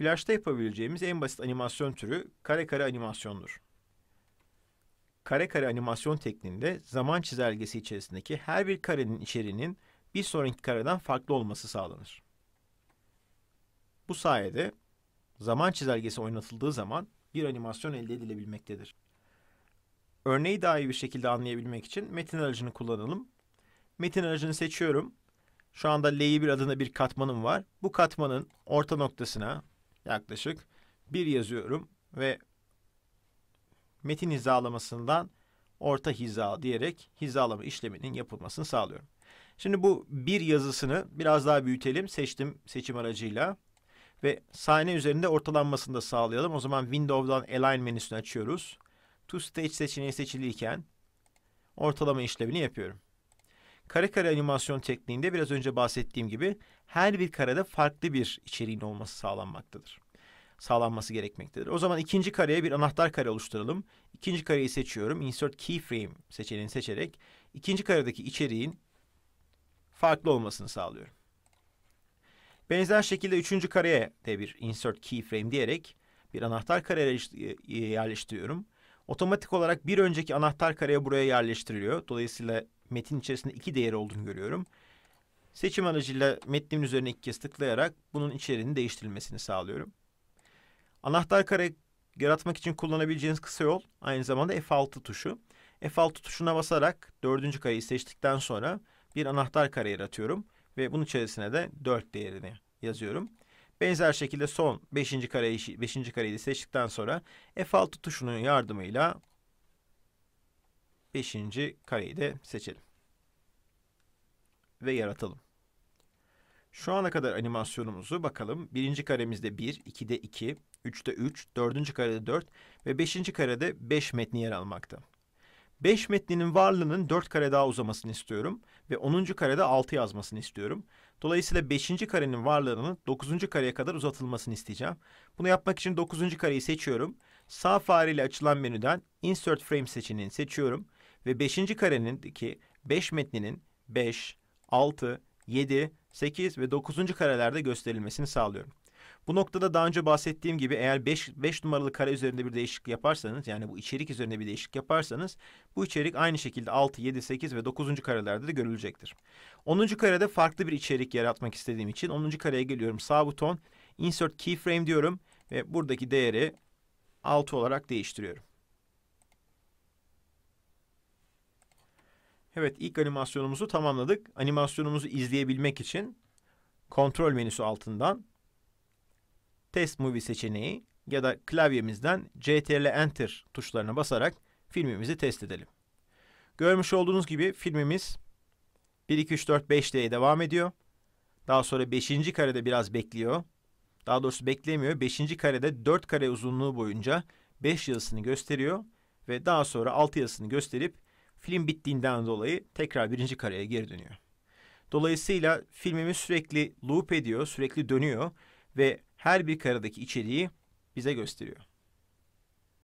Flash'ta yapabileceğimiz en basit animasyon türü kare kare animasyondur. Kare kare animasyon tekniğinde zaman çizelgesi içerisindeki her bir karenin içeriğinin bir sonraki kareden farklı olması sağlanır. Bu sayede zaman çizelgesi oynatıldığı zaman bir animasyon elde edilebilmektedir. Örneği daha iyi bir şekilde anlayabilmek için metin aracını kullanalım. Metin aracını seçiyorum. Şu anda L1 adında bir katmanım var. Bu katmanın orta noktasına yaklaşık bir yazıyorum ve metin hizalamasından orta hiza diyerek hizalama işleminin yapılmasını sağlıyorum. Şimdi bu bir yazısını biraz daha büyütelim. Seçtim seçim aracıyla ve sahne üzerinde ortalanmasını da sağlayalım. O zaman Windows'dan Align menüsünü açıyoruz. To Stage seçeneği seçiliyken ortalama işlemini yapıyorum. Kare kare animasyon tekniğinde biraz önce bahsettiğim gibi her bir karede farklı bir içeriğin olması sağlanmaktadır. Sağlanması gerekmektedir. O zaman ikinci kareye bir anahtar kare oluşturalım. İkinci kareyi seçiyorum. Insert keyframe seçeneğini seçerek ikinci karedeki içeriğin farklı olmasını sağlıyorum. Benzer şekilde üçüncü kareye de bir insert keyframe diyerek bir anahtar kare yerleştiriyorum. Otomatik olarak bir önceki anahtar kareye buraya yerleştiriliyor. Dolayısıyla metin içerisinde iki değer olduğunu görüyorum. Seçim aracıyla metnin üzerine iki kez tıklayarak bunun içeriğinin değiştirilmesini sağlıyorum. Anahtar kare yaratmak için kullanabileceğiniz kısa yol aynı zamanda F6 tuşu. F6 tuşuna basarak dördüncü kareyi seçtikten sonra bir anahtar kare yaratıyorum ve bunun içerisine de 4 değerini yazıyorum. Benzer şekilde son 5. kareyi 5. kareyi seçtikten sonra F6 tuşunun yardımıyla Beşinci kareyi de seçelim. Ve yaratalım. Şu ana kadar animasyonumuzu bakalım. Birinci karemizde 1, 2'de 2, 3'te 3, 4. karede 4 ve 5. karede 5 metni yer almakta. 5 metninin varlığının 4 kare daha uzamasını istiyorum ve 10. karede 6 yazmasını istiyorum. Dolayısıyla 5. karenin varlığının 9. kareye kadar uzatılmasını isteyeceğim. Bunu yapmak için 9. kareyi seçiyorum. Sağ fareyle açılan menüden Insert Frame seçeneğini seçiyorum ve 5. kareninki 5 metninin 5, 6, 7, 8 ve 9. karelerde gösterilmesini sağlıyorum. Bu noktada daha önce bahsettiğim gibi eğer 5, 5 numaralı kare üzerinde bir değişiklik yaparsanız yani bu içerik üzerinde bir değişiklik yaparsanız bu içerik aynı şekilde 6, 7, 8 ve 9. karelerde de görülecektir. 10. karede farklı bir içerik yaratmak istediğim için 10. kareye geliyorum sağ buton insert keyframe diyorum ve buradaki değeri 6 olarak değiştiriyorum. Evet ilk animasyonumuzu tamamladık. Animasyonumuzu izleyebilmek için kontrol menüsü altından Test Movie seçeneği ya da klavyemizden CTRL Enter tuşlarına basarak filmimizi test edelim. Görmüş olduğunuz gibi filmimiz 1, 2, 3, 4, 5 diye devam ediyor. Daha sonra 5. karede biraz bekliyor. Daha doğrusu beklemiyor. 5. karede 4 kare uzunluğu boyunca 5 yazısını gösteriyor ve daha sonra 6 yazısını gösterip film bittiğinden dolayı tekrar birinci kareye geri dönüyor. Dolayısıyla filmimiz sürekli loop ediyor, sürekli dönüyor ve her bir karadaki içeriği bize gösteriyor.